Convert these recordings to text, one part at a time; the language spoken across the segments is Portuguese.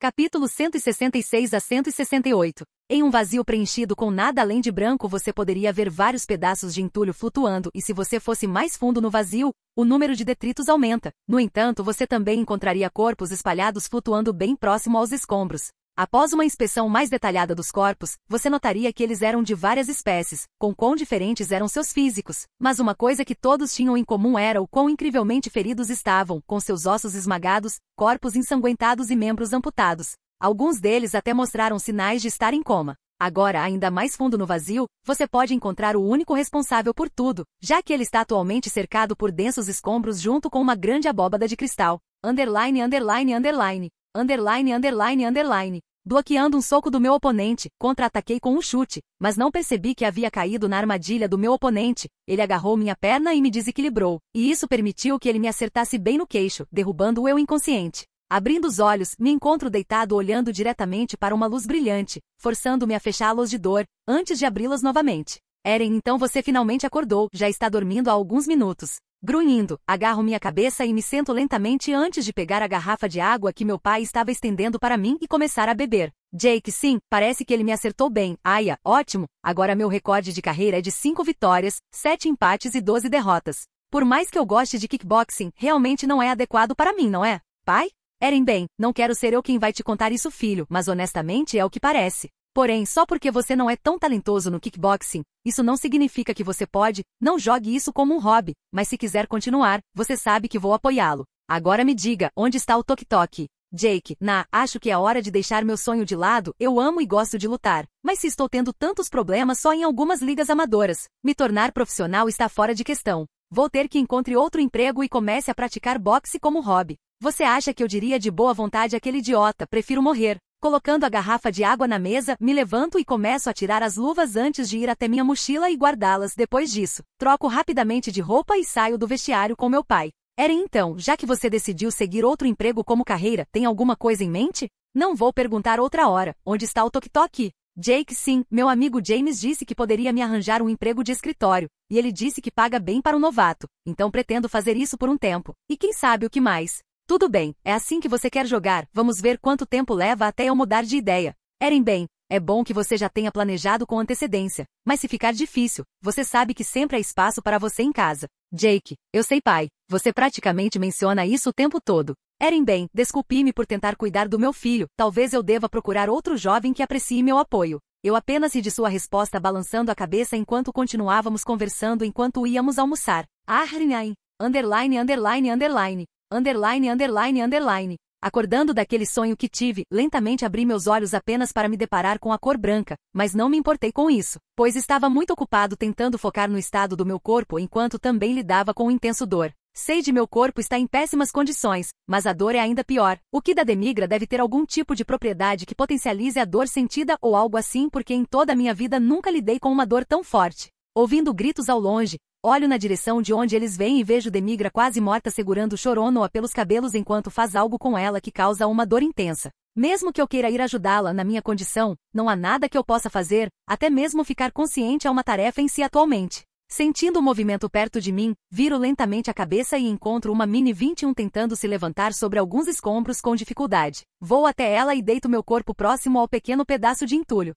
Capítulo 166 a 168. Em um vazio preenchido com nada além de branco, você poderia ver vários pedaços de entulho flutuando, e se você fosse mais fundo no vazio, o número de detritos aumenta. No entanto, você também encontraria corpos espalhados flutuando bem próximo aos escombros. Após uma inspeção mais detalhada dos corpos, você notaria que eles eram de várias espécies, com quão diferentes eram seus físicos, mas uma coisa que todos tinham em comum era o quão incrivelmente feridos estavam, com seus ossos esmagados, corpos ensanguentados e membros amputados. Alguns deles até mostraram sinais de estar em coma. Agora, ainda mais fundo no vazio, você pode encontrar o único responsável por tudo, já que ele está atualmente cercado por densos escombros junto com uma grande abóbada de cristal. Underline, underline, underline. Underline, underline, underline. Bloqueando um soco do meu oponente, contra-ataquei com um chute, mas não percebi que havia caído na armadilha do meu oponente. Ele agarrou minha perna e me desequilibrou, e isso permitiu que ele me acertasse bem no queixo, derrubando-o eu inconsciente. Abrindo os olhos, me encontro deitado olhando diretamente para uma luz brilhante, forçando-me a fechá-los de dor, antes de abri-los novamente. Eren, então você finalmente acordou, já está dormindo há alguns minutos. Grunhindo, agarro minha cabeça e me sento lentamente antes de pegar a garrafa de água que meu pai estava estendendo para mim e começar a beber. Jake, sim, parece que ele me acertou bem. Aia, ótimo. Agora meu recorde de carreira é de 5 vitórias, 7 empates e 12 derrotas. Por mais que eu goste de kickboxing, realmente não é adequado para mim, não é? Pai? Eren, bem, não quero ser eu quem vai te contar isso, filho, mas honestamente é o que parece. Porém, só porque você não é tão talentoso no kickboxing, isso não significa que você pode, não jogue isso como um hobby, mas se quiser continuar, você sabe que vou apoiá-lo. Agora me diga, onde está o toque-toque, Jake, na, acho que é hora de deixar meu sonho de lado, eu amo e gosto de lutar, mas se estou tendo tantos problemas só em algumas ligas amadoras, me tornar profissional está fora de questão. Vou ter que encontre outro emprego e comece a praticar boxe como hobby. Você acha que eu diria de boa vontade aquele idiota, prefiro morrer. Colocando a garrafa de água na mesa, me levanto e começo a tirar as luvas antes de ir até minha mochila e guardá-las. Depois disso, troco rapidamente de roupa e saio do vestiário com meu pai. Era então, já que você decidiu seguir outro emprego como carreira, tem alguma coisa em mente? Não vou perguntar outra hora. Onde está o toque-toque? Jake, sim, meu amigo James disse que poderia me arranjar um emprego de escritório, e ele disse que paga bem para um novato, então pretendo fazer isso por um tempo, e quem sabe o que mais. Tudo bem, é assim que você quer jogar, vamos ver quanto tempo leva até eu mudar de ideia. Eren bem, é bom que você já tenha planejado com antecedência, mas se ficar difícil, você sabe que sempre há espaço para você em casa. Jake, eu sei pai, você praticamente menciona isso o tempo todo. Eren bem, desculpe-me por tentar cuidar do meu filho, talvez eu deva procurar outro jovem que aprecie meu apoio. Eu apenas ri de sua resposta balançando a cabeça enquanto continuávamos conversando enquanto íamos almoçar. Arnhain, ah, underline, underline, underline. Underline, underline, underline. Acordando daquele sonho que tive, lentamente abri meus olhos apenas para me deparar com a cor branca, mas não me importei com isso, pois estava muito ocupado tentando focar no estado do meu corpo enquanto também lidava com o intenso dor. Sei de meu corpo está em péssimas condições, mas a dor é ainda pior. O que da demigra deve ter algum tipo de propriedade que potencialize a dor sentida ou algo assim, porque em toda a minha vida nunca lidei com uma dor tão forte. Ouvindo gritos ao longe, Olho na direção de onde eles vêm e vejo Demigra quase morta segurando Choronoa pelos cabelos enquanto faz algo com ela que causa uma dor intensa. Mesmo que eu queira ir ajudá-la na minha condição, não há nada que eu possa fazer, até mesmo ficar consciente é uma tarefa em si atualmente. Sentindo o um movimento perto de mim, viro lentamente a cabeça e encontro uma Mini 21 tentando se levantar sobre alguns escombros com dificuldade. Vou até ela e deito meu corpo próximo ao pequeno pedaço de entulho.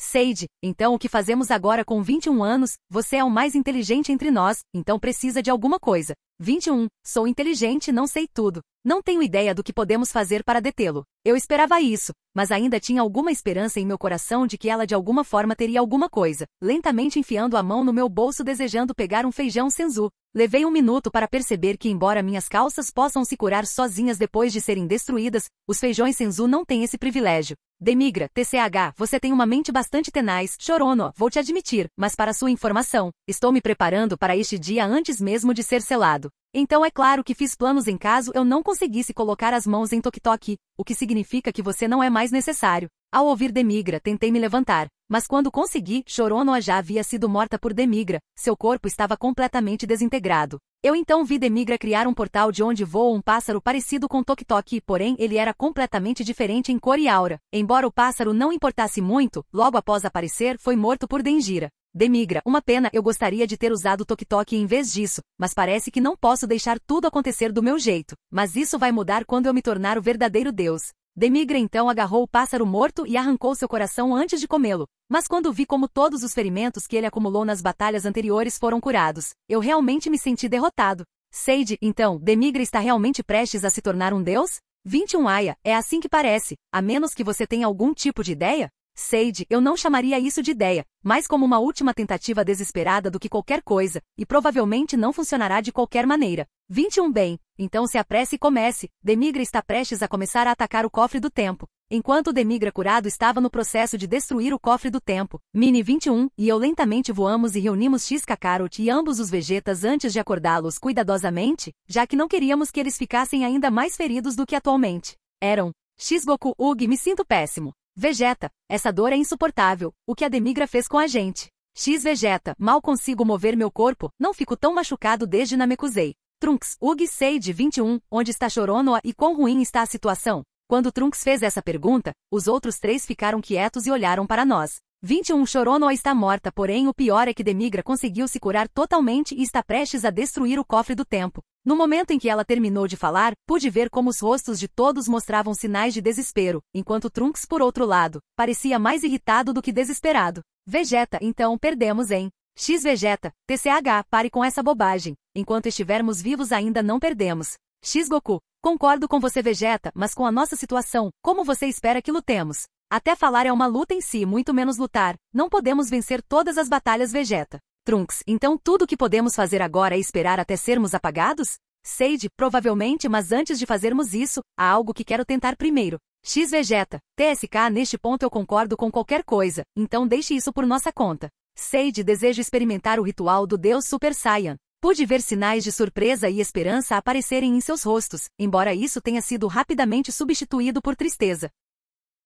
Sage, então o que fazemos agora com 21 anos? Você é o mais inteligente entre nós, então precisa de alguma coisa. 21. Sou inteligente, não sei tudo. Não tenho ideia do que podemos fazer para detê-lo. Eu esperava isso, mas ainda tinha alguma esperança em meu coração de que ela de alguma forma teria alguma coisa. Lentamente enfiando a mão no meu bolso desejando pegar um feijão senzu. Levei um minuto para perceber que embora minhas calças possam se curar sozinhas depois de serem destruídas, os feijões senzu não têm esse privilégio. Demigra, TCH, você tem uma mente bastante tenaz, chorono, vou te admitir, mas para sua informação, estou me preparando para este dia antes mesmo de ser selado. Então é claro que fiz planos em caso eu não conseguisse colocar as mãos em Tok Tok, o que significa que você não é mais necessário. Ao ouvir Demigra, tentei me levantar, mas quando consegui, Choronoa já havia sido morta por Demigra, seu corpo estava completamente desintegrado. Eu então vi Demigra criar um portal de onde voa um pássaro parecido com Tok Tok, porém ele era completamente diferente em cor e aura. Embora o pássaro não importasse muito, logo após aparecer, foi morto por Dengira. Demigra, uma pena, eu gostaria de ter usado Tok Tok em vez disso, mas parece que não posso deixar tudo acontecer do meu jeito. Mas isso vai mudar quando eu me tornar o verdadeiro Deus. Demigra então agarrou o pássaro morto e arrancou seu coração antes de comê-lo. Mas quando vi como todos os ferimentos que ele acumulou nas batalhas anteriores foram curados, eu realmente me senti derrotado. Sage, então, Demigra está realmente prestes a se tornar um deus? 21 Aya, é assim que parece, a menos que você tenha algum tipo de ideia? Sage, eu não chamaria isso de ideia, mas como uma última tentativa desesperada do que qualquer coisa, e provavelmente não funcionará de qualquer maneira. 21 Bem, então se apresse e comece. Demigra está prestes a começar a atacar o cofre do tempo. Enquanto Demigra curado estava no processo de destruir o cofre do tempo, Mini 21 e eu lentamente voamos e reunimos X Kakarot e ambos os vegetas antes de acordá-los cuidadosamente, já que não queríamos que eles ficassem ainda mais feridos do que atualmente. Eram. X Goku Ug, me sinto péssimo. Vegeta, essa dor é insuportável, o que a Demigra fez com a gente. X Vegeta, mal consigo mover meu corpo, não fico tão machucado desde Namekusei. Trunks, Ug de 21, onde está Choronoa e quão ruim está a situação? Quando Trunks fez essa pergunta, os outros três ficaram quietos e olharam para nós. 21 Chorono está morta, porém o pior é que Demigra conseguiu se curar totalmente e está prestes a destruir o cofre do tempo. No momento em que ela terminou de falar, pude ver como os rostos de todos mostravam sinais de desespero, enquanto Trunks, por outro lado, parecia mais irritado do que desesperado. Vegeta, então perdemos em X Vegeta, TCH, pare com essa bobagem. Enquanto estivermos vivos ainda não perdemos. X Goku, concordo com você Vegeta, mas com a nossa situação, como você espera que lutemos? Até falar é uma luta em si, muito menos lutar. Não podemos vencer todas as batalhas Vegeta. Trunks, então tudo o que podemos fazer agora é esperar até sermos apagados? Sage, provavelmente, mas antes de fazermos isso, há algo que quero tentar primeiro. X Vegeta, TSK, neste ponto eu concordo com qualquer coisa, então deixe isso por nossa conta. Sage, desejo experimentar o ritual do Deus Super Saiyan. Pude ver sinais de surpresa e esperança aparecerem em seus rostos, embora isso tenha sido rapidamente substituído por tristeza.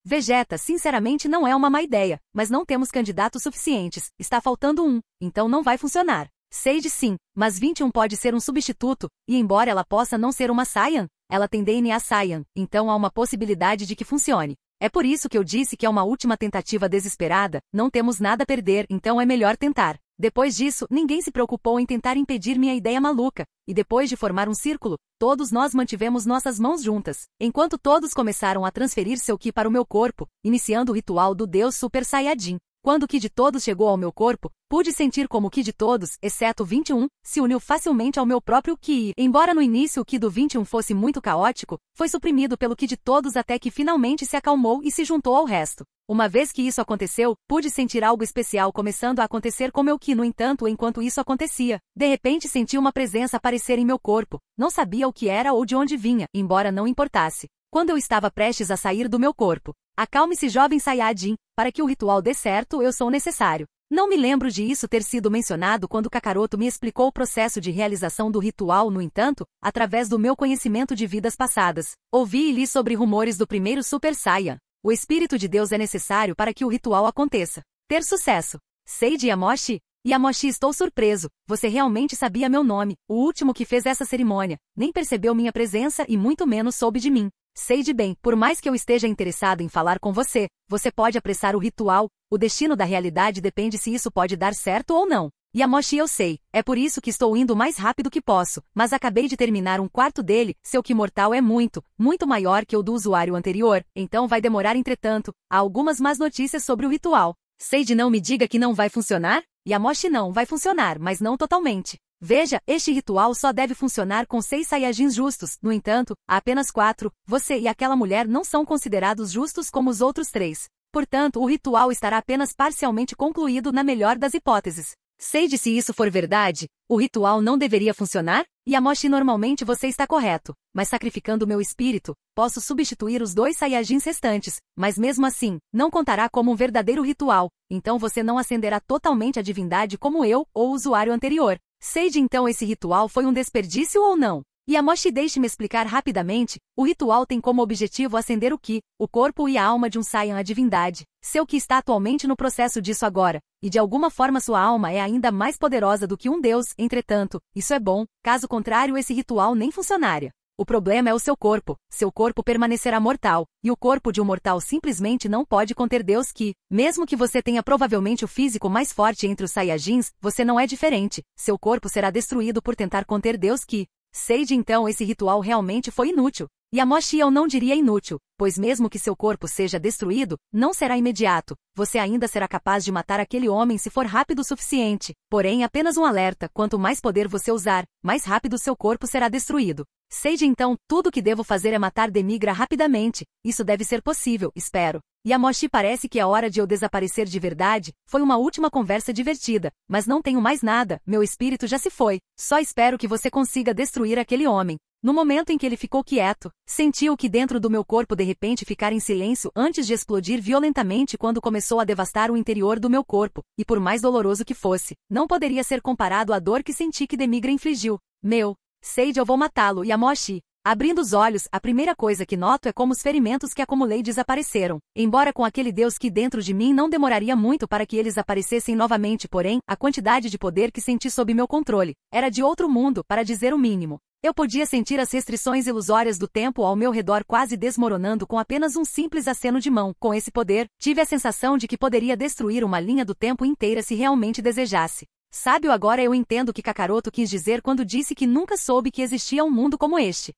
Vegeta, sinceramente, não é uma má ideia, mas não temos candidatos suficientes, está faltando um, então não vai funcionar. Sage sim, mas 21 pode ser um substituto, e embora ela possa não ser uma Saiyan, ela tem DNA Saiyan, então há uma possibilidade de que funcione. É por isso que eu disse que é uma última tentativa desesperada, não temos nada a perder, então é melhor tentar. Depois disso, ninguém se preocupou em tentar impedir minha ideia maluca, e depois de formar um círculo, todos nós mantivemos nossas mãos juntas, enquanto todos começaram a transferir seu ki para o meu corpo, iniciando o ritual do deus Super Saiyajin. Quando o ki de todos chegou ao meu corpo, pude sentir como o ki de todos, exceto 21, se uniu facilmente ao meu próprio ki. Embora no início o ki do 21 fosse muito caótico, foi suprimido pelo ki de todos até que finalmente se acalmou e se juntou ao resto. Uma vez que isso aconteceu, pude sentir algo especial começando a acontecer com meu Que No entanto, enquanto isso acontecia, de repente senti uma presença aparecer em meu corpo. Não sabia o que era ou de onde vinha, embora não importasse. Quando eu estava prestes a sair do meu corpo, acalme-se, jovem Sayajin, para que o ritual dê certo, eu sou necessário. Não me lembro de isso ter sido mencionado quando Kakaroto me explicou o processo de realização do ritual, no entanto, através do meu conhecimento de vidas passadas. Ouvi e li sobre rumores do primeiro Super Saiyan, o Espírito de Deus é necessário para que o ritual aconteça. Ter sucesso. Sei de Yamoshi? Yamoshi, estou surpreso. Você realmente sabia meu nome, o último que fez essa cerimônia, nem percebeu minha presença e muito menos soube de mim. Sei de bem, por mais que eu esteja interessado em falar com você, você pode apressar o ritual, o destino da realidade depende se isso pode dar certo ou não. E a Moshi eu sei, é por isso que estou indo o mais rápido que posso, mas acabei de terminar um quarto dele, seu que mortal é muito, muito maior que o do usuário anterior, então vai demorar entretanto, há algumas más notícias sobre o ritual. Sei de não me diga que não vai funcionar? E a Moshi não vai funcionar, mas não totalmente. Veja, este ritual só deve funcionar com seis Saiyajins justos, no entanto, apenas quatro, você e aquela mulher não são considerados justos como os outros três. Portanto, o ritual estará apenas parcialmente concluído na melhor das hipóteses. Sei de se isso for verdade, o ritual não deveria funcionar? E a mochi normalmente você está correto, mas sacrificando meu espírito, posso substituir os dois Saiyajins restantes, mas mesmo assim, não contará como um verdadeiro ritual, então você não acenderá totalmente a divindade como eu ou o usuário anterior. Sei de então esse ritual foi um desperdício ou não? E a Moshi deixe-me explicar rapidamente, o ritual tem como objetivo acender o Ki, o corpo e a alma de um Saiyan à divindade, seu que está atualmente no processo disso agora, e de alguma forma sua alma é ainda mais poderosa do que um deus, entretanto, isso é bom, caso contrário esse ritual nem funcionaria. O problema é o seu corpo, seu corpo permanecerá mortal, e o corpo de um mortal simplesmente não pode conter Deus que, mesmo que você tenha provavelmente o físico mais forte entre os Saiyajins, você não é diferente, seu corpo será destruído por tentar conter Deus que. de então esse ritual realmente foi inútil, e a Moshi eu não diria inútil, pois mesmo que seu corpo seja destruído, não será imediato. Você ainda será capaz de matar aquele homem se for rápido o suficiente. Porém, apenas um alerta: quanto mais poder você usar, mais rápido seu corpo será destruído. Sei de então, tudo o que devo fazer é matar Demigra rapidamente, isso deve ser possível, espero. E a Moshi parece que é hora de eu desaparecer de verdade, foi uma última conversa divertida, mas não tenho mais nada, meu espírito já se foi, só espero que você consiga destruir aquele homem. No momento em que ele ficou quieto, senti o que dentro do meu corpo de repente ficar em silêncio antes de explodir violentamente quando começou a devastar o interior do meu corpo, e por mais doloroso que fosse, não poderia ser comparado à dor que senti que Demigra infligiu. Meu, Seide eu vou matá-lo e Abrindo os olhos, a primeira coisa que noto é como os ferimentos que acumulei desapareceram. Embora com aquele Deus que dentro de mim não demoraria muito para que eles aparecessem novamente, porém, a quantidade de poder que senti sob meu controle era de outro mundo, para dizer o mínimo. Eu podia sentir as restrições ilusórias do tempo ao meu redor quase desmoronando com apenas um simples aceno de mão. Com esse poder, tive a sensação de que poderia destruir uma linha do tempo inteira se realmente desejasse. Sábio agora eu entendo o que Kakaroto quis dizer quando disse que nunca soube que existia um mundo como este.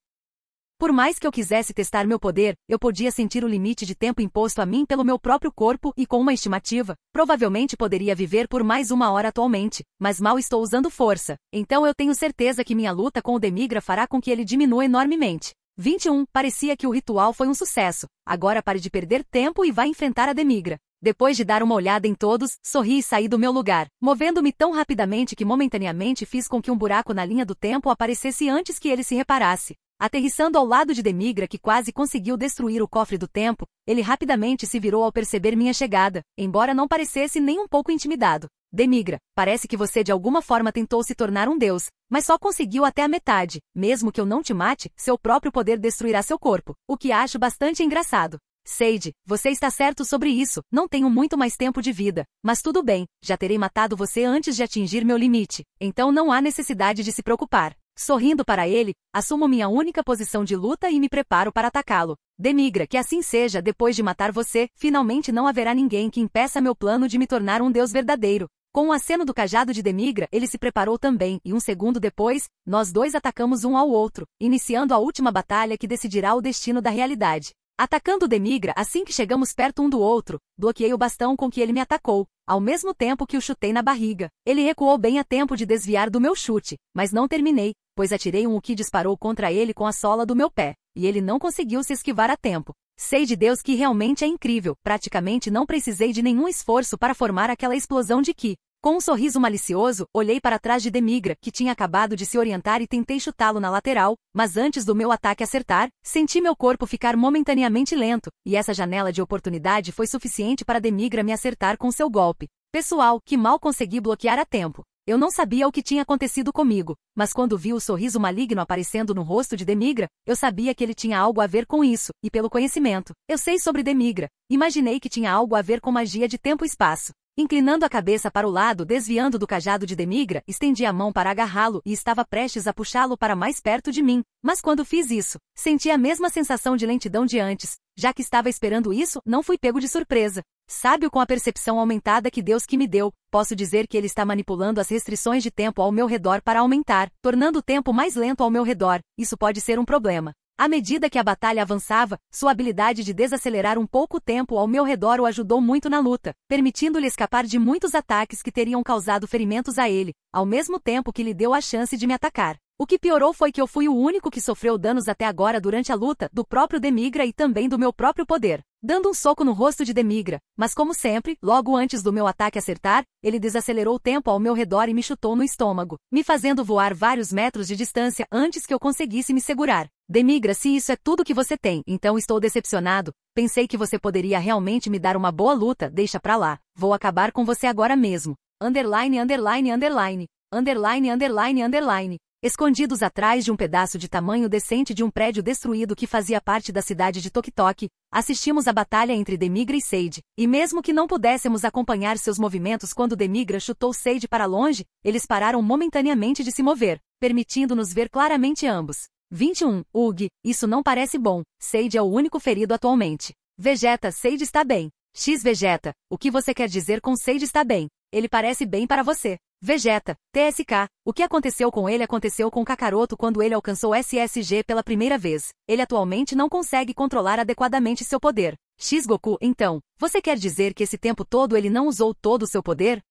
Por mais que eu quisesse testar meu poder, eu podia sentir o limite de tempo imposto a mim pelo meu próprio corpo e com uma estimativa, provavelmente poderia viver por mais uma hora atualmente, mas mal estou usando força, então eu tenho certeza que minha luta com o Demigra fará com que ele diminua enormemente. 21. Parecia que o ritual foi um sucesso. Agora pare de perder tempo e vá enfrentar a Demigra. Depois de dar uma olhada em todos, sorri e saí do meu lugar, movendo-me tão rapidamente que momentaneamente fiz com que um buraco na linha do tempo aparecesse antes que ele se reparasse. Aterrissando ao lado de Demigra, que quase conseguiu destruir o cofre do tempo, ele rapidamente se virou ao perceber minha chegada, embora não parecesse nem um pouco intimidado. Demigra, parece que você de alguma forma tentou se tornar um deus, mas só conseguiu até a metade. Mesmo que eu não te mate, seu próprio poder destruirá seu corpo, o que acho bastante engraçado. Seide, você está certo sobre isso, não tenho muito mais tempo de vida, mas tudo bem, já terei matado você antes de atingir meu limite, então não há necessidade de se preocupar. Sorrindo para ele, assumo minha única posição de luta e me preparo para atacá-lo. Demigra, que assim seja, depois de matar você, finalmente não haverá ninguém que impeça meu plano de me tornar um deus verdadeiro. Com o aceno do cajado de Demigra, ele se preparou também, e um segundo depois, nós dois atacamos um ao outro, iniciando a última batalha que decidirá o destino da realidade. Atacando Demigra assim que chegamos perto um do outro, bloqueei o bastão com que ele me atacou, ao mesmo tempo que o chutei na barriga. Ele recuou bem a tempo de desviar do meu chute, mas não terminei, pois atirei um que disparou contra ele com a sola do meu pé, e ele não conseguiu se esquivar a tempo. Sei de Deus que realmente é incrível, praticamente não precisei de nenhum esforço para formar aquela explosão de ki. Com um sorriso malicioso, olhei para trás de Demigra, que tinha acabado de se orientar e tentei chutá-lo na lateral, mas antes do meu ataque acertar, senti meu corpo ficar momentaneamente lento, e essa janela de oportunidade foi suficiente para Demigra me acertar com seu golpe. Pessoal, que mal consegui bloquear a tempo. Eu não sabia o que tinha acontecido comigo, mas quando vi o sorriso maligno aparecendo no rosto de Demigra, eu sabia que ele tinha algo a ver com isso, e pelo conhecimento, eu sei sobre Demigra, imaginei que tinha algo a ver com magia de tempo e espaço. Inclinando a cabeça para o lado, desviando do cajado de Demigra, estendi a mão para agarrá-lo e estava prestes a puxá-lo para mais perto de mim. Mas quando fiz isso, senti a mesma sensação de lentidão de antes. Já que estava esperando isso, não fui pego de surpresa. Sábio com a percepção aumentada que Deus que me deu, posso dizer que ele está manipulando as restrições de tempo ao meu redor para aumentar, tornando o tempo mais lento ao meu redor. Isso pode ser um problema. À medida que a batalha avançava, sua habilidade de desacelerar um pouco o tempo ao meu redor o ajudou muito na luta, permitindo-lhe escapar de muitos ataques que teriam causado ferimentos a ele, ao mesmo tempo que lhe deu a chance de me atacar. O que piorou foi que eu fui o único que sofreu danos até agora durante a luta do próprio Demigra e também do meu próprio poder. Dando um soco no rosto de Demigra, mas como sempre, logo antes do meu ataque acertar, ele desacelerou o tempo ao meu redor e me chutou no estômago, me fazendo voar vários metros de distância antes que eu conseguisse me segurar. Demigra, se isso é tudo que você tem, então estou decepcionado. Pensei que você poderia realmente me dar uma boa luta, deixa pra lá. Vou acabar com você agora mesmo. Underline, underline, underline. Underline, underline, underline. Escondidos atrás de um pedaço de tamanho decente de um prédio destruído que fazia parte da cidade de Tok assistimos à batalha entre Demigra e Sage, e mesmo que não pudéssemos acompanhar seus movimentos quando Demigra chutou Sage para longe, eles pararam momentaneamente de se mover, permitindo-nos ver claramente ambos. 21. Ug, isso não parece bom. Sage é o único ferido atualmente. Vegeta, Sage está bem. X Vegeta, o que você quer dizer com Sage está bem? Ele parece bem para você. Vegeta, TSK, o que aconteceu com ele aconteceu com Kakaroto quando ele alcançou SSG pela primeira vez. Ele atualmente não consegue controlar adequadamente seu poder. X Goku, então, você quer dizer que esse tempo todo ele não usou todo o seu poder?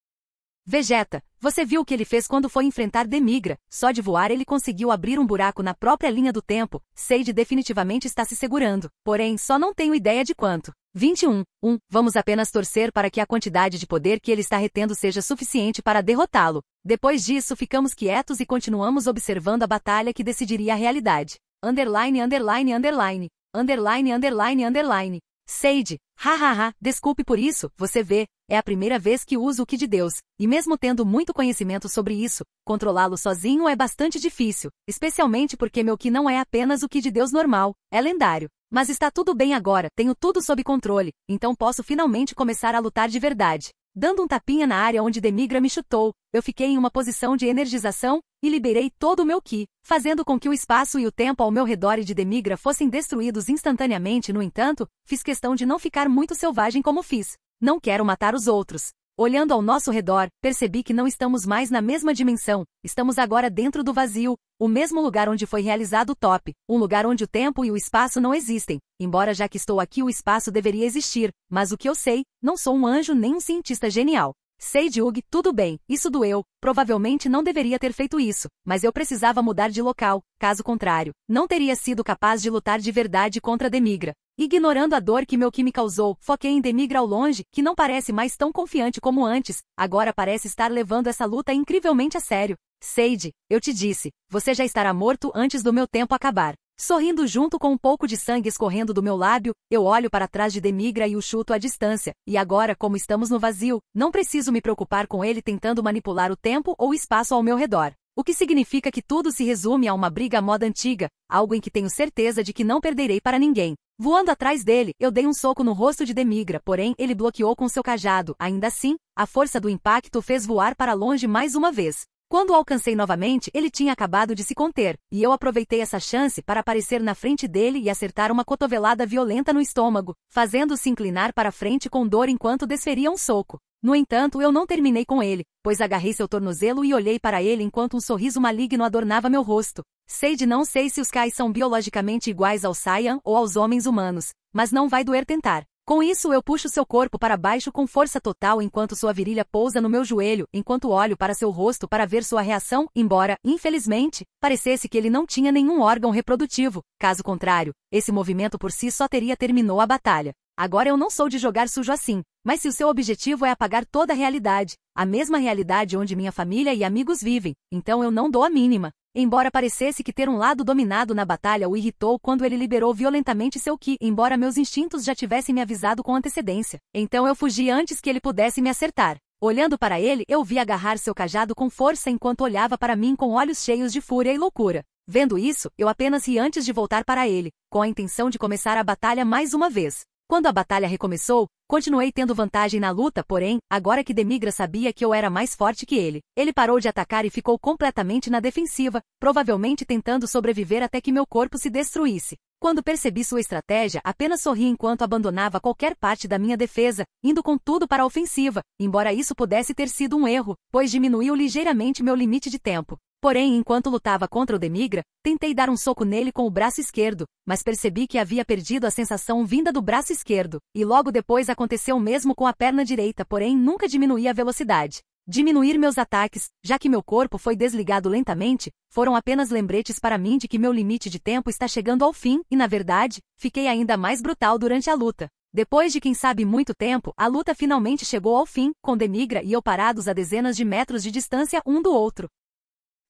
Vegeta, você viu o que ele fez quando foi enfrentar Demigra, só de voar ele conseguiu abrir um buraco na própria linha do tempo, Sage definitivamente está se segurando, porém só não tenho ideia de quanto. 21. 1. Vamos apenas torcer para que a quantidade de poder que ele está retendo seja suficiente para derrotá-lo. Depois disso ficamos quietos e continuamos observando a batalha que decidiria a realidade. Underline, underline, underline. Underline, underline, underline. Seide, hahaha, desculpe por isso, você vê, é a primeira vez que uso o que de Deus, e mesmo tendo muito conhecimento sobre isso, controlá-lo sozinho é bastante difícil, especialmente porque meu que não é apenas o que de Deus normal, é lendário. Mas está tudo bem agora, tenho tudo sob controle, então posso finalmente começar a lutar de verdade. Dando um tapinha na área onde Demigra me chutou, eu fiquei em uma posição de energização e liberei todo o meu ki, fazendo com que o espaço e o tempo ao meu redor e de Demigra fossem destruídos instantaneamente. No entanto, fiz questão de não ficar muito selvagem como fiz. Não quero matar os outros. Olhando ao nosso redor, percebi que não estamos mais na mesma dimensão, estamos agora dentro do vazio, o mesmo lugar onde foi realizado o top, um lugar onde o tempo e o espaço não existem, embora já que estou aqui o espaço deveria existir, mas o que eu sei, não sou um anjo nem um cientista genial. Sei Jung, tudo bem, isso doeu, provavelmente não deveria ter feito isso, mas eu precisava mudar de local, caso contrário, não teria sido capaz de lutar de verdade contra Demigra. Ignorando a dor que meu Ki me causou, foquei em Demigra ao longe, que não parece mais tão confiante como antes, agora parece estar levando essa luta incrivelmente a sério. Seide, eu te disse, você já estará morto antes do meu tempo acabar. Sorrindo junto com um pouco de sangue escorrendo do meu lábio, eu olho para trás de Demigra e o chuto à distância, e agora, como estamos no vazio, não preciso me preocupar com ele tentando manipular o tempo ou espaço ao meu redor. O que significa que tudo se resume a uma briga à moda antiga, algo em que tenho certeza de que não perderei para ninguém. Voando atrás dele, eu dei um soco no rosto de Demigra, porém ele bloqueou com seu cajado. Ainda assim, a força do impacto fez voar para longe mais uma vez. Quando o alcancei novamente, ele tinha acabado de se conter, e eu aproveitei essa chance para aparecer na frente dele e acertar uma cotovelada violenta no estômago, fazendo-se inclinar para frente com dor enquanto desferia um soco. No entanto, eu não terminei com ele, pois agarrei seu tornozelo e olhei para ele enquanto um sorriso maligno adornava meu rosto. Sei de não sei se os Kai são biologicamente iguais ao Saiyan ou aos homens humanos, mas não vai doer tentar. Com isso eu puxo seu corpo para baixo com força total enquanto sua virilha pousa no meu joelho, enquanto olho para seu rosto para ver sua reação, embora, infelizmente, parecesse que ele não tinha nenhum órgão reprodutivo. Caso contrário, esse movimento por si só teria terminou a batalha. Agora eu não sou de jogar sujo assim, mas se o seu objetivo é apagar toda a realidade, a mesma realidade onde minha família e amigos vivem, então eu não dou a mínima. Embora parecesse que ter um lado dominado na batalha o irritou quando ele liberou violentamente seu ki, embora meus instintos já tivessem me avisado com antecedência. Então eu fugi antes que ele pudesse me acertar. Olhando para ele, eu vi agarrar seu cajado com força enquanto olhava para mim com olhos cheios de fúria e loucura. Vendo isso, eu apenas ri antes de voltar para ele, com a intenção de começar a batalha mais uma vez. Quando a batalha recomeçou, continuei tendo vantagem na luta, porém, agora que Demigra sabia que eu era mais forte que ele, ele parou de atacar e ficou completamente na defensiva, provavelmente tentando sobreviver até que meu corpo se destruísse. Quando percebi sua estratégia, apenas sorri enquanto abandonava qualquer parte da minha defesa, indo com tudo para a ofensiva, embora isso pudesse ter sido um erro, pois diminuiu ligeiramente meu limite de tempo. Porém, enquanto lutava contra o Demigra, tentei dar um soco nele com o braço esquerdo, mas percebi que havia perdido a sensação vinda do braço esquerdo, e logo depois aconteceu o mesmo com a perna direita, porém nunca diminuía a velocidade. Diminuir meus ataques, já que meu corpo foi desligado lentamente, foram apenas lembretes para mim de que meu limite de tempo está chegando ao fim e, na verdade, fiquei ainda mais brutal durante a luta. Depois de quem sabe muito tempo, a luta finalmente chegou ao fim, com Demigra e eu parados a dezenas de metros de distância um do outro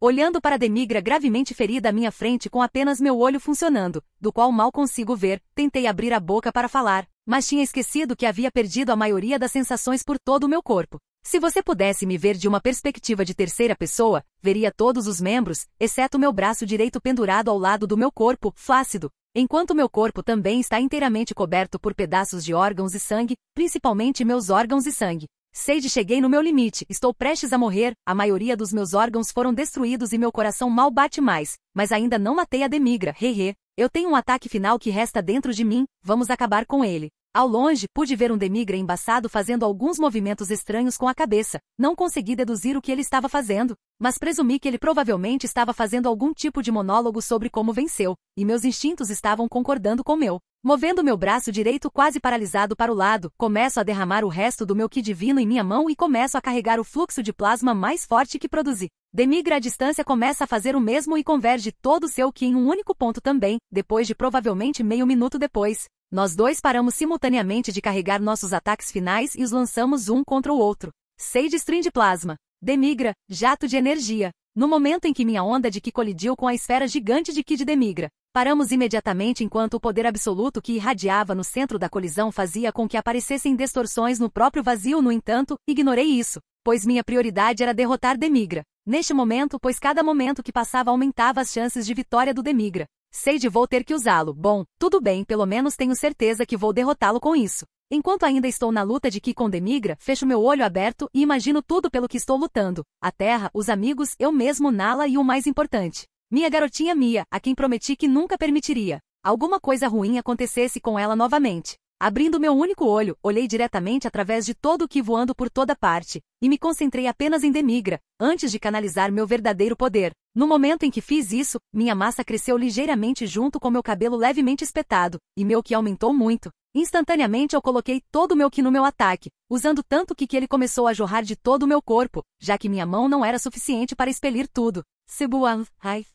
olhando para Demigra gravemente ferida à minha frente com apenas meu olho funcionando, do qual mal consigo ver, tentei abrir a boca para falar, mas tinha esquecido que havia perdido a maioria das sensações por todo o meu corpo. Se você pudesse me ver de uma perspectiva de terceira pessoa, veria todos os membros, exceto meu braço direito pendurado ao lado do meu corpo, flácido, enquanto meu corpo também está inteiramente coberto por pedaços de órgãos e sangue, principalmente meus órgãos e sangue. Sei de cheguei no meu limite, estou prestes a morrer, a maioria dos meus órgãos foram destruídos e meu coração mal bate mais, mas ainda não matei a Demigra, hehe. He. Eu tenho um ataque final que resta dentro de mim, vamos acabar com ele. Ao longe, pude ver um Demigra embaçado fazendo alguns movimentos estranhos com a cabeça. Não consegui deduzir o que ele estava fazendo, mas presumi que ele provavelmente estava fazendo algum tipo de monólogo sobre como venceu, e meus instintos estavam concordando com meu. Movendo meu braço direito quase paralisado para o lado, começo a derramar o resto do meu ki divino em minha mão e começo a carregar o fluxo de plasma mais forte que produzi. Demigra à distância começa a fazer o mesmo e converge todo o seu ki em um único ponto também, depois de provavelmente meio minuto depois. Nós dois paramos simultaneamente de carregar nossos ataques finais e os lançamos um contra o outro. Sage stream de Plasma. Demigra, jato de energia. No momento em que minha onda de Ki colidiu com a esfera gigante de Ki de Demigra, Paramos imediatamente enquanto o poder absoluto que irradiava no centro da colisão fazia com que aparecessem distorções no próprio vazio, no entanto, ignorei isso, pois minha prioridade era derrotar Demigra. Neste momento, pois cada momento que passava aumentava as chances de vitória do Demigra. Sei de vou ter que usá-lo. Bom, tudo bem, pelo menos tenho certeza que vou derrotá-lo com isso. Enquanto ainda estou na luta de que com Demigra, fecho meu olho aberto e imagino tudo pelo que estou lutando: a terra, os amigos, eu mesmo, Nala e o mais importante, minha garotinha Mia, a quem prometi que nunca permitiria. Alguma coisa ruim acontecesse com ela novamente. Abrindo meu único olho, olhei diretamente através de todo o que voando por toda parte, e me concentrei apenas em Demigra, antes de canalizar meu verdadeiro poder. No momento em que fiz isso, minha massa cresceu ligeiramente junto com meu cabelo levemente espetado, e meu que aumentou muito. Instantaneamente eu coloquei todo o meu ki no meu ataque, usando tanto ki que ele começou a jorrar de todo o meu corpo, já que minha mão não era suficiente para expelir tudo. Sebuan, Hai,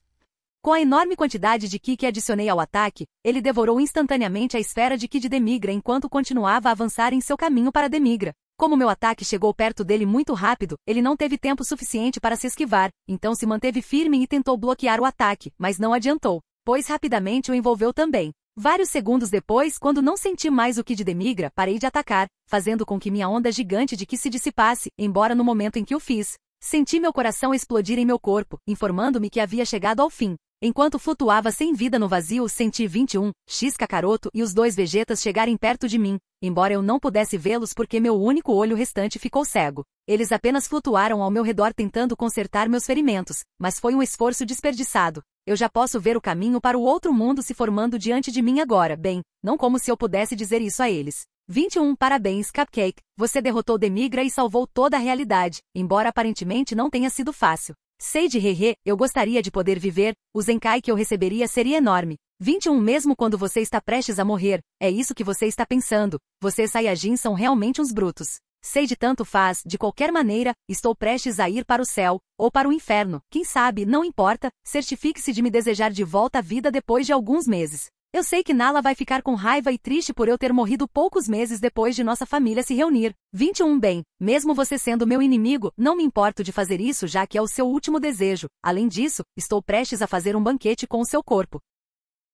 com a enorme quantidade de Ki que adicionei ao ataque, ele devorou instantaneamente a esfera de Ki de Demigra enquanto continuava a avançar em seu caminho para Demigra. Como meu ataque chegou perto dele muito rápido, ele não teve tempo suficiente para se esquivar, então se manteve firme e tentou bloquear o ataque, mas não adiantou, pois rapidamente o envolveu também. Vários segundos depois, quando não senti mais o Ki de Demigra, parei de atacar, fazendo com que minha onda gigante de Ki se dissipasse, embora no momento em que o fiz. Senti meu coração explodir em meu corpo, informando-me que havia chegado ao fim. Enquanto flutuava sem vida no vazio, senti 21, X Kakaroto e os dois vegetas chegarem perto de mim, embora eu não pudesse vê-los porque meu único olho restante ficou cego. Eles apenas flutuaram ao meu redor tentando consertar meus ferimentos, mas foi um esforço desperdiçado. Eu já posso ver o caminho para o outro mundo se formando diante de mim agora, bem, não como se eu pudesse dizer isso a eles. 21 Parabéns, Cupcake. Você derrotou Demigra e salvou toda a realidade, embora aparentemente não tenha sido fácil. Sei de Rerê, eu gostaria de poder viver, o Zenkai que eu receberia seria enorme. 21 Mesmo quando você está prestes a morrer, é isso que você está pensando, vocês Saiyajin são realmente uns brutos. Sei de tanto faz, de qualquer maneira, estou prestes a ir para o céu, ou para o inferno, quem sabe, não importa, certifique-se de me desejar de volta a vida depois de alguns meses. Eu sei que Nala vai ficar com raiva e triste por eu ter morrido poucos meses depois de nossa família se reunir. 21 Bem, mesmo você sendo meu inimigo, não me importo de fazer isso já que é o seu último desejo. Além disso, estou prestes a fazer um banquete com o seu corpo.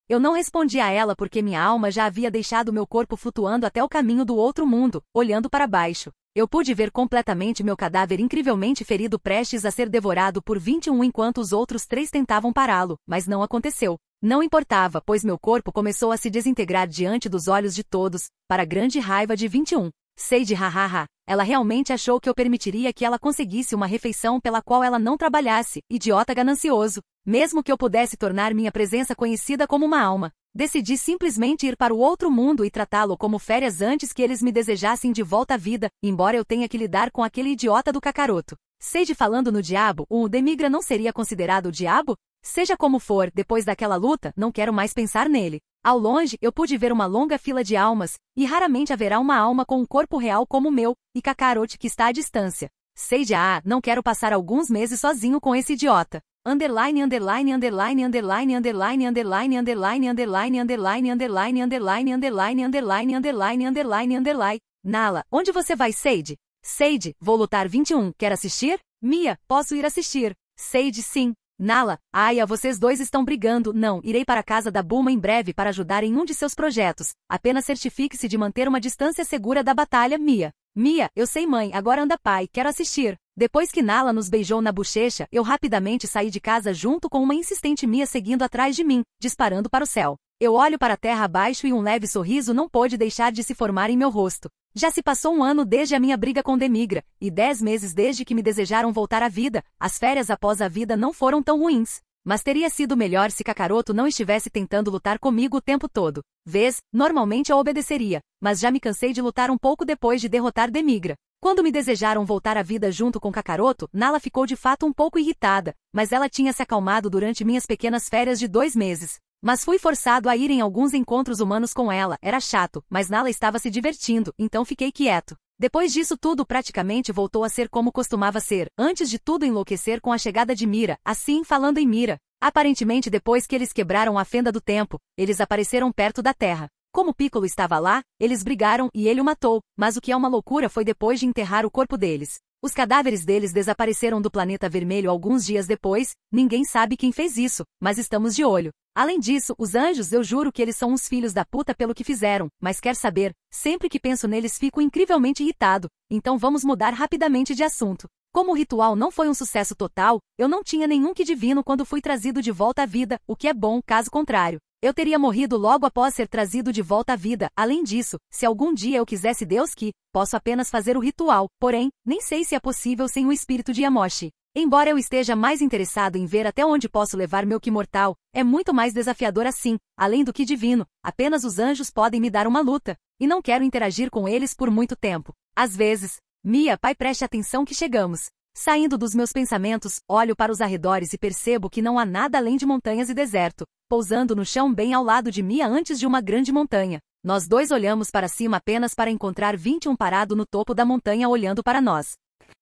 Eu não respondi a ela porque minha alma já havia deixado meu corpo flutuando até o caminho do outro mundo, olhando para baixo. Eu pude ver completamente meu cadáver incrivelmente ferido prestes a ser devorado por 21 enquanto os outros três tentavam pará-lo, mas não aconteceu. Não importava, pois meu corpo começou a se desintegrar diante dos olhos de todos, para grande raiva de 21. Sei de hahaha, ela realmente achou que eu permitiria que ela conseguisse uma refeição pela qual ela não trabalhasse, idiota ganancioso. Mesmo que eu pudesse tornar minha presença conhecida como uma alma, decidi simplesmente ir para o outro mundo e tratá-lo como férias antes que eles me desejassem de volta à vida, embora eu tenha que lidar com aquele idiota do cacaroto. Seide falando no diabo, o Demigra não seria considerado o diabo? Seja como for, depois daquela luta, não quero mais pensar nele. Ao longe, eu pude ver uma longa fila de almas, e raramente haverá uma alma com um corpo real como o meu, e Kakarote que está à distância. Sei de ah, não quero passar alguns meses sozinho com esse idiota. Underline, underline, underline, underline, underline, underline, underline, underline, underline, underline, underline, underline, underline, underline, underline, underline. Nala, onde você vai, Sage? Sage, vou lutar 21, quer assistir? Mia, posso ir assistir. Sage, sim, Nala, Aya, vocês dois estão brigando. Não, irei para a casa da Buma em breve para ajudar em um de seus projetos. Apenas certifique-se de manter uma distância segura da batalha, Mia. Mia, eu sei mãe, agora anda pai, quero assistir. Depois que Nala nos beijou na bochecha, eu rapidamente saí de casa junto com uma insistente Mia seguindo atrás de mim, disparando para o céu. Eu olho para a terra abaixo e um leve sorriso não pôde deixar de se formar em meu rosto. Já se passou um ano desde a minha briga com Demigra, e dez meses desde que me desejaram voltar à vida. As férias após a vida não foram tão ruins. Mas teria sido melhor se Kakaroto não estivesse tentando lutar comigo o tempo todo. Vez, normalmente eu obedeceria, mas já me cansei de lutar um pouco depois de derrotar Demigra. Quando me desejaram voltar à vida junto com Kakaroto, Nala ficou de fato um pouco irritada, mas ela tinha se acalmado durante minhas pequenas férias de dois meses. Mas fui forçado a ir em alguns encontros humanos com ela, era chato, mas Nala estava se divertindo, então fiquei quieto. Depois disso tudo praticamente voltou a ser como costumava ser, antes de tudo enlouquecer com a chegada de Mira, assim falando em Mira. Aparentemente depois que eles quebraram a fenda do tempo, eles apareceram perto da Terra. Como Piccolo estava lá, eles brigaram e ele o matou, mas o que é uma loucura foi depois de enterrar o corpo deles. Os cadáveres deles desapareceram do planeta vermelho alguns dias depois, ninguém sabe quem fez isso, mas estamos de olho. Além disso, os anjos eu juro que eles são uns filhos da puta pelo que fizeram, mas quer saber, sempre que penso neles fico incrivelmente irritado, então vamos mudar rapidamente de assunto. Como o ritual não foi um sucesso total, eu não tinha nenhum que divino quando fui trazido de volta à vida, o que é bom, caso contrário. Eu teria morrido logo após ser trazido de volta à vida. Além disso, se algum dia eu quisesse Deus que, posso apenas fazer o ritual, porém, nem sei se é possível sem o espírito de Yamoshi. Embora eu esteja mais interessado em ver até onde posso levar meu que mortal, é muito mais desafiador assim, além do que divino, apenas os anjos podem me dar uma luta, e não quero interagir com eles por muito tempo. Às vezes, Mia, pai, preste atenção que chegamos. Saindo dos meus pensamentos, olho para os arredores e percebo que não há nada além de montanhas e deserto, pousando no chão bem ao lado de Mia antes de uma grande montanha. Nós dois olhamos para cima apenas para encontrar 21 parado no topo da montanha olhando para nós.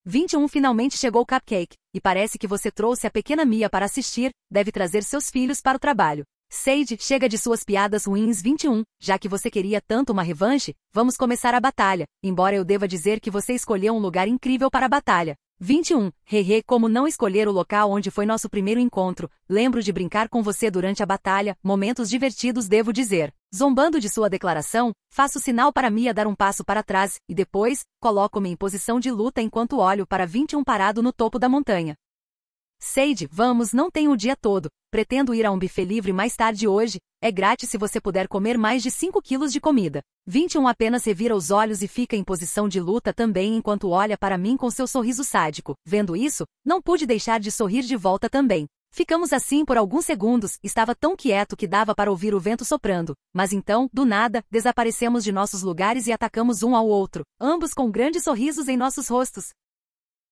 21 finalmente chegou o cupcake, e parece que você trouxe a pequena Mia para assistir, deve trazer seus filhos para o trabalho. Sage, chega de suas piadas ruins 21, já que você queria tanto uma revanche, vamos começar a batalha, embora eu deva dizer que você escolheu um lugar incrível para a batalha. 21. Hehe, como não escolher o local onde foi nosso primeiro encontro, lembro de brincar com você durante a batalha, momentos divertidos devo dizer. Zombando de sua declaração, faço sinal para Mia dar um passo para trás, e depois, coloco-me em posição de luta enquanto olho para 21 parado no topo da montanha. Seide, vamos, não tenho o dia todo. Pretendo ir a um buffet livre mais tarde hoje. É grátis se você puder comer mais de 5 quilos de comida. 21 apenas revira os olhos e fica em posição de luta também enquanto olha para mim com seu sorriso sádico. Vendo isso, não pude deixar de sorrir de volta também. Ficamos assim por alguns segundos, estava tão quieto que dava para ouvir o vento soprando. Mas então, do nada, desaparecemos de nossos lugares e atacamos um ao outro, ambos com grandes sorrisos em nossos rostos.